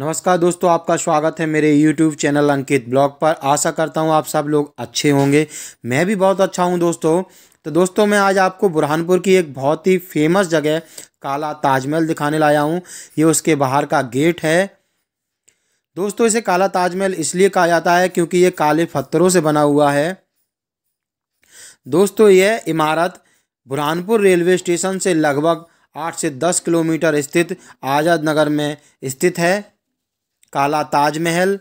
नमस्कार दोस्तों आपका स्वागत है मेरे YouTube चैनल अंकित ब्लॉग पर आशा करता हूँ आप सब लोग अच्छे होंगे मैं भी बहुत अच्छा हूँ दोस्तों तो दोस्तों मैं आज आपको बुरहानपुर की एक बहुत ही फेमस जगह काला ताजमहल दिखाने लाया हूँ ये उसके बाहर का गेट है दोस्तों इसे काला ताजमहल इसलिए कहा जाता है क्योंकि ये काले पत्थरों से बना हुआ है दोस्तों यह इमारत बुरहानपुर रेलवे स्टेशन से लगभग आठ से दस किलोमीटर स्थित आज़ाद नगर में स्थित है काला ताजमहल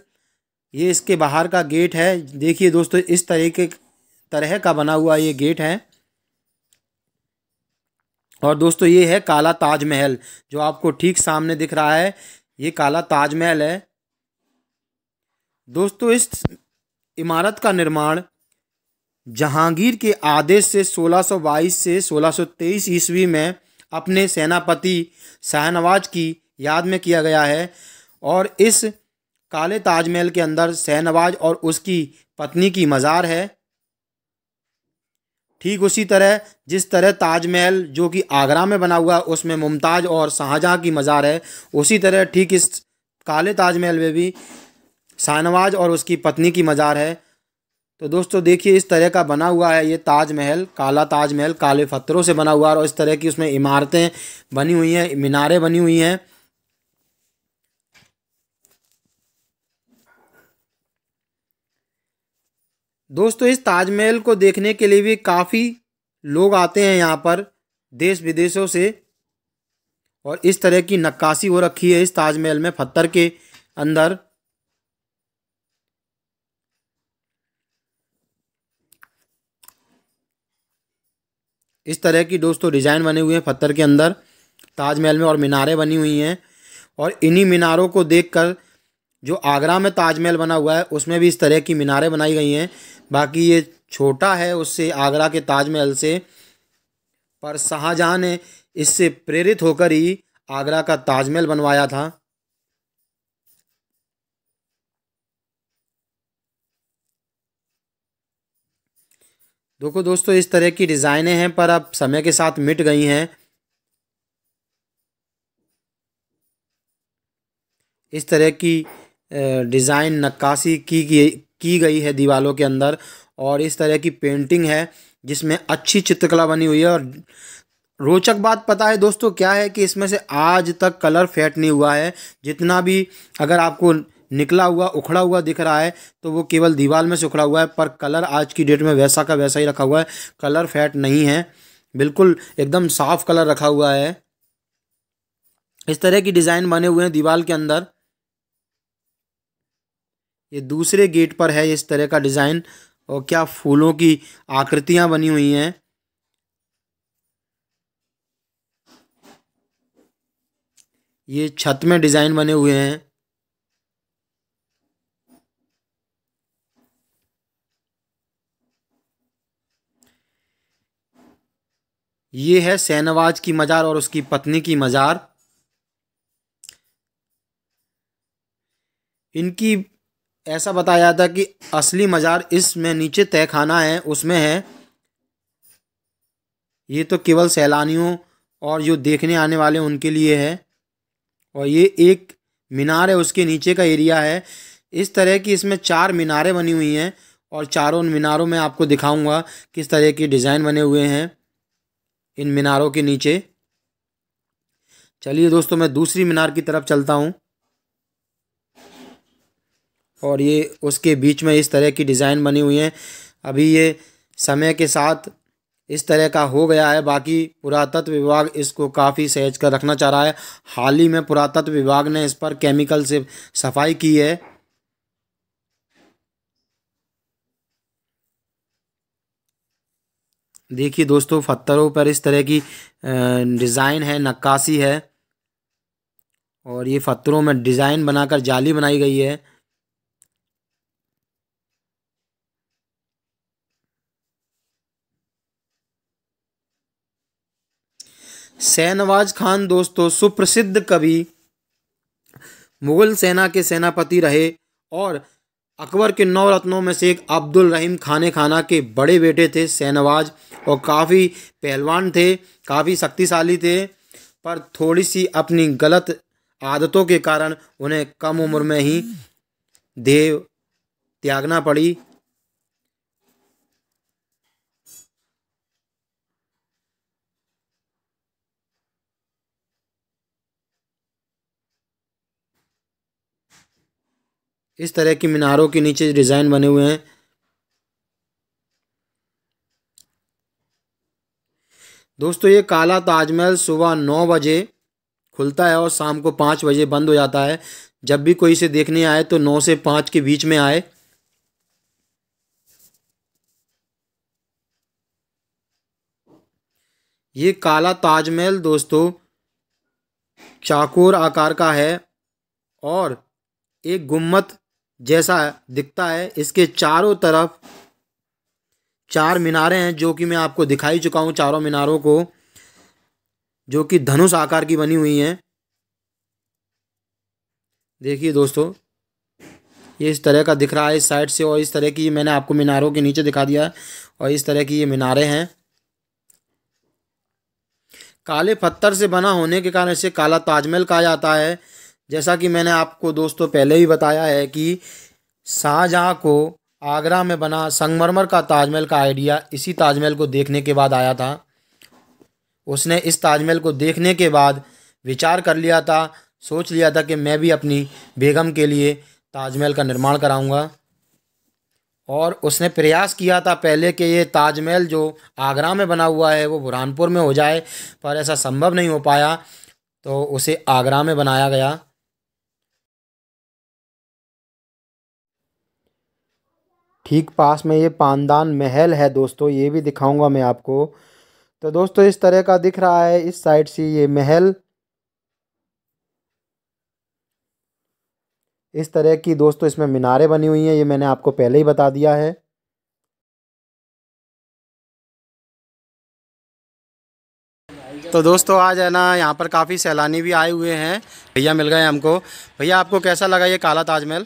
ये इसके बाहर का गेट है देखिए दोस्तों इस तरीके तरह का बना हुआ ये गेट है और दोस्तों ये है काला ताजमहल जो आपको ठीक सामने दिख रहा है ये काला ताजमहल है दोस्तों इस इमारत का निर्माण जहांगीर के आदेश से 1622 से 1623 ईस्वी में अपने सेनापति शाहनवाज की याद में किया गया है और इस काले ताजमहल के अंदर शहनवाज और उसकी पत्नी की मज़ार है ठीक उसी तरह जिस तरह ताजमहल जो कि आगरा में बना हुआ है उसमें मुमताज़ और शाहजहाँ की मज़ार है उसी तरह ठीक इस काले ताजमहल में भी शाहनवाज और उसकी पत्नी की मज़ार है तो दोस्तों देखिए इस तरह का बना हुआ है ये ताजमहल काला ताजमहल काले पत्थरों से बना हुआ है और इस तरह की उसमें इमारतें बनी हुई हैं मीनारें बनी हुई हैं दोस्तों इस ताजमहल को देखने के लिए भी काफ़ी लोग आते हैं यहाँ पर देश विदेशों से और इस तरह की नक्काशी हो रखी है इस ताजमहल में पत्थर के अंदर इस तरह की दोस्तों डिज़ाइन बने हुए हैं पत्थर के अंदर ताजमहल में और मीनारें बनी हुई हैं और इन्हीं मीनारों को देखकर जो आगरा में ताजमहल बना हुआ है उसमें भी इस तरह की मीनारें बनाई गई हैं बाकी ये छोटा है उससे आगरा के ताजमहल से पर शाहजहाँ ने इससे प्रेरित होकर ही आगरा का ताजमहल बनवाया था देखो दोस्तों इस तरह की डिज़ाइनें हैं पर अब समय के साथ मिट गई हैं इस तरह की डिज़ाइन नक्काशी की, की गई है दीवालों के अंदर और इस तरह की पेंटिंग है जिसमें अच्छी चित्रकला बनी हुई है और रोचक बात पता है दोस्तों क्या है कि इसमें से आज तक कलर फेट नहीं हुआ है जितना भी अगर आपको निकला हुआ उखड़ा हुआ दिख रहा है तो वो केवल दीवार में से उखड़ा हुआ है पर कलर आज की डेट में वैसा का वैसा ही रखा हुआ है कलर फैट नहीं है बिल्कुल एकदम साफ कलर रखा हुआ है इस तरह की डिज़ाइन बने हुए हैं दीवार के अंदर ये दूसरे गेट पर है इस तरह का डिज़ाइन और क्या फूलों की आकृतियां बनी हुई हैं ये छत में डिज़ाइन बने हुए हैं ये है शहनवाज की मज़ार और उसकी पत्नी की मज़ार इनकी ऐसा बताया था कि असली मज़ार इसमें नीचे तय खाना है उसमें है ये तो केवल सैलानियों और जो देखने आने वाले उनके लिए है और ये एक मीनार है उसके नीचे का एरिया है इस तरह की इसमें चार मीनारें बनी हुई हैं और चारों मीनारों में आपको दिखाऊंगा किस तरह के डिज़ाइन बने हुए हैं इन मीनारों के नीचे चलिए दोस्तों मैं दूसरी मीनार की तरफ चलता हूँ और ये उसके बीच में इस तरह की डिज़ाइन बनी हुई है अभी ये समय के साथ इस तरह का हो गया है बाकी पुरातत्व विभाग इसको काफ़ी सहज कर रखना चाह रहा है हाल ही में पुरातत्व विभाग ने इस पर केमिकल से सफाई की है देखिए दोस्तों पत्थरों पर इस तरह की डिज़ाइन है नक्काशी है और ये पत्थरों में डिज़ाइन बनाकर जाली बनाई गई है शहनवाज खान दोस्तों सुप्रसिद्ध कवि मुगल सेना के सेनापति रहे और अकबर के नौ रत्नों में से एक अब्दुल रहीम खाने खाना के बड़े बेटे थे शहनवाज और काफ़ी पहलवान थे काफ़ी शक्तिशाली थे पर थोड़ी सी अपनी गलत आदतों के कारण उन्हें कम उम्र में ही देव त्यागना पड़ी इस तरह की मीनारों के नीचे डिज़ाइन बने हुए हैं दोस्तों ये काला ताजमहल सुबह नौ बजे खुलता है और शाम को पाँच बजे बंद हो जाता है जब भी कोई इसे देखने आए तो नौ से पाँच के बीच में आए ये काला ताजमहल दोस्तों चाकोर आकार का है और एक गुम्मत जैसा दिखता है इसके चारों तरफ चार मीनारे हैं जो कि मैं आपको दिखाई चुका हूँ चारों मीनारों को जो कि धनुष आकार की बनी हुई हैं देखिए दोस्तों ये इस तरह का दिख रहा है इस साइड से और इस तरह की मैंने आपको मीनारों के नीचे दिखा दिया और इस तरह की ये मीनारे हैं काले पत्थर से बना होने के कारण इसे काला ताजमहल कहा जाता है जैसा कि मैंने आपको दोस्तों पहले ही बताया है कि शाहजहाँ को आगरा में बना संगमरमर का ताजमहल का आइडिया इसी ताजमहल को देखने के बाद आया था उसने इस ताजमहल को देखने के बाद विचार कर लिया था सोच लिया था कि मैं भी अपनी बेगम के लिए ताजमहल का निर्माण कराऊंगा और उसने प्रयास किया था पहले कि ये ताजमहल जो आगरा में बना हुआ है वो बुरहानपुर में हो जाए पर ऐसा संभव नहीं हो पाया तो उसे आगरा में बनाया गया ठीक पास में ये पानदान महल है दोस्तों ये भी दिखाऊंगा मैं आपको तो दोस्तों इस तरह का दिख रहा है इस साइड से ये महल इस तरह की दोस्तों इसमें मीनारें बनी हुई हैं ये मैंने आपको पहले ही बता दिया है तो दोस्तों आज है ना यहाँ पर काफ़ी सैलानी भी आए हुए हैं भैया मिल गए हमको भैया आपको कैसा लगा ये काला ताजमहल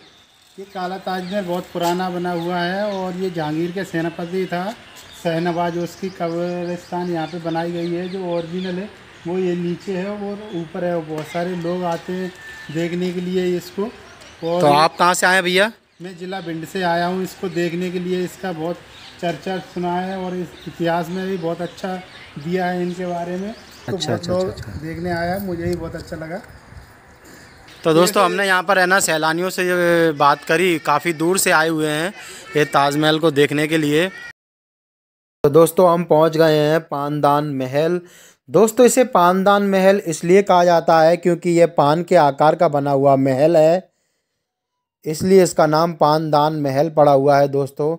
ये काला ताजमहल बहुत पुराना बना हुआ है और ये जहांगीर के सेनापति था सहनवाज उसकी कब्रिस्तान यहाँ पे बनाई गई है जो ओरिजिनल है वो ये नीचे है और ऊपर है बहुत सारे लोग आते हैं देखने के लिए इसको और तो आप कहाँ से आए भैया मैं ज़िला भिंड से आया हूँ इसको देखने के लिए इसका बहुत चर्चा सुना है और इस इतिहास में भी बहुत अच्छा दिया है इनके बारे में अच्छा, तो अच्छा, अच्छा, अच्छा, अच्छा। देखने आया मुझे भी बहुत अच्छा लगा तो दोस्तों हमने यहाँ पर है ना सैलानियों से बात करी काफ़ी दूर से आए हुए हैं ये ताजमहल को देखने के लिए तो दोस्तों हम पहुँच गए हैं पानदान महल दोस्तों इसे पानदान महल इसलिए कहा जाता है क्योंकि यह पान के आकार का बना हुआ महल है इसलिए इसका नाम पानदान महल पड़ा हुआ है दोस्तों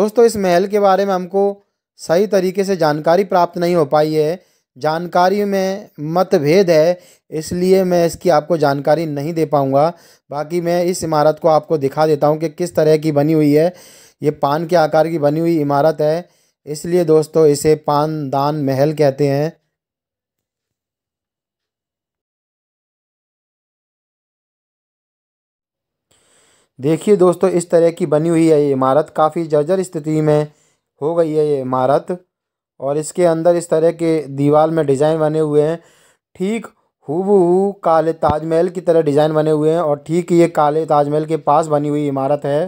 दोस्तों इस महल के बारे में हमको सही तरीके से जानकारी प्राप्त नहीं हो पाई है जानकारी में मतभेद है इसलिए मैं इसकी आपको जानकारी नहीं दे पाऊँगा बाकी मैं इस इमारत को आपको दिखा देता हूँ कि किस तरह की बनी हुई है ये पान के आकार की बनी हुई इमारत है इसलिए दोस्तों इसे पान दान महल कहते हैं देखिए दोस्तों इस तरह की बनी हुई है ये इमारत काफ़ी जर्जर स्थिति में हो गई है ये इमारत और इसके अंदर इस तरह के दीवार में डिज़ाइन बने हुए हैं ठीक हु काले ताजमहल की तरह डिज़ाइन बने हुए हैं और ठीक ये काले ताजमहल के पास बनी हुई इमारत है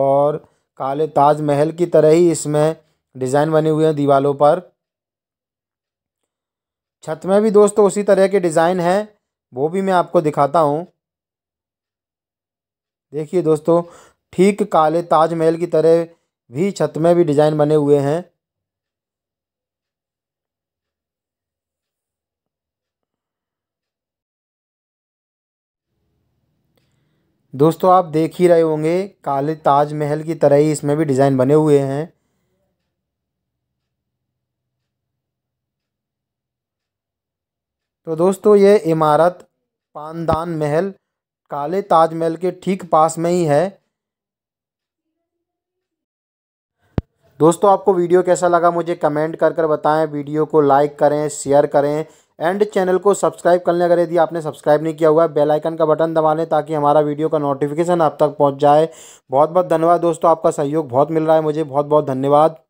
और काले ताजमहल की तरह ही इसमें डिज़ाइन बने हुए हैं दीवारों पर छत में भी दोस्तों उसी तरह के डिज़ाइन हैं वो भी मैं आपको दिखाता हूँ देखिए दोस्तों ठीक काले ताजमहल की तरह भी छत में भी डिज़ाइन बने हुए हैं दोस्तों आप देख ही रहे होंगे काले ताज महल की तरह ही इसमें भी डिज़ाइन बने हुए हैं तो दोस्तों ये इमारत पानदान महल काले ताज महल के ठीक पास में ही है दोस्तों आपको वीडियो कैसा लगा मुझे कमेंट कर कर बताएं वीडियो को लाइक करें शेयर करें एंड चैनल को सब्सक्राइब कर लें अगर यदि आपने सब्सक्राइब नहीं किया हुआ है बेल आइकन का बटन दबा लें ताकि हमारा वीडियो का नोटिफिकेशन आप तक पहुंच जाए बहुत बहुत धन्यवाद दोस्तों आपका सहयोग बहुत मिल रहा है मुझे बहुत बहुत धन्यवाद